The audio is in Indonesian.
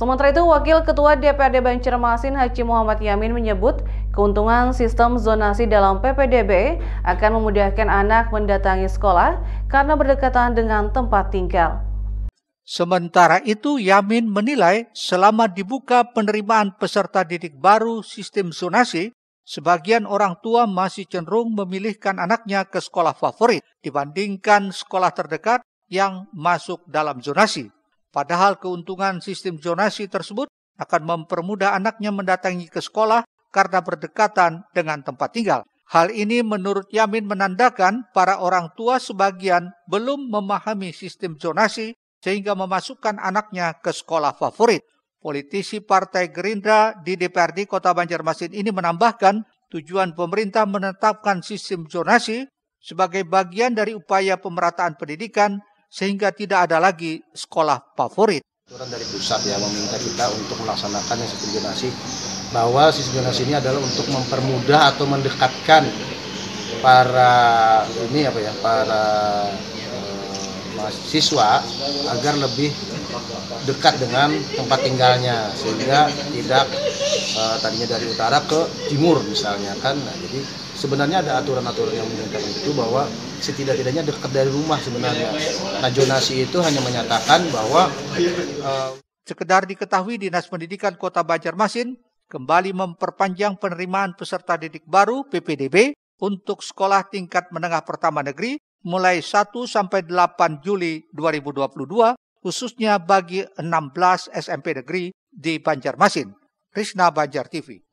Sementara itu, Wakil Ketua DPRD Banjarmasin Haji Muhammad Yamin menyebut keuntungan sistem zonasi dalam PPDB akan memudahkan anak mendatangi sekolah karena berdekatan dengan tempat tinggal. Sementara itu, Yamin menilai selama dibuka penerimaan peserta didik baru sistem zonasi, sebagian orang tua masih cenderung memilihkan anaknya ke sekolah favorit dibandingkan sekolah terdekat yang masuk dalam zonasi. Padahal keuntungan sistem zonasi tersebut akan mempermudah anaknya mendatangi ke sekolah karena berdekatan dengan tempat tinggal. Hal ini menurut Yamin menandakan para orang tua sebagian belum memahami sistem zonasi sehingga memasukkan anaknya ke sekolah favorit. Politisi Partai Gerindra di DPRD Kota Banjarmasin ini menambahkan tujuan pemerintah menetapkan sistem zonasi sebagai bagian dari upaya pemerataan pendidikan sehingga tidak ada lagi sekolah favorit. Aturan dari pusat ya meminta kita untuk melaksanakan yang sistem zonasi bahwa sistem zonasi ini adalah untuk mempermudah atau mendekatkan para ini apa ya para eh, mahasiswa siswa agar lebih dekat dengan tempat tinggalnya sehingga tidak uh, tadinya dari utara ke timur misalnya kan nah, jadi sebenarnya ada aturan-aturan yang menyatakan itu bahwa setidak-tidaknya dekat dari rumah sebenarnya. Nah, jonasi itu hanya menyatakan bahwa uh, sekedar diketahui Dinas Pendidikan Kota Banjarmasin kembali memperpanjang penerimaan peserta didik baru PPDB untuk sekolah tingkat menengah pertama negeri mulai 1 sampai 8 Juli 2022 khususnya bagi 16 SMP negeri di Banjarmasin. Krishna Banjar TV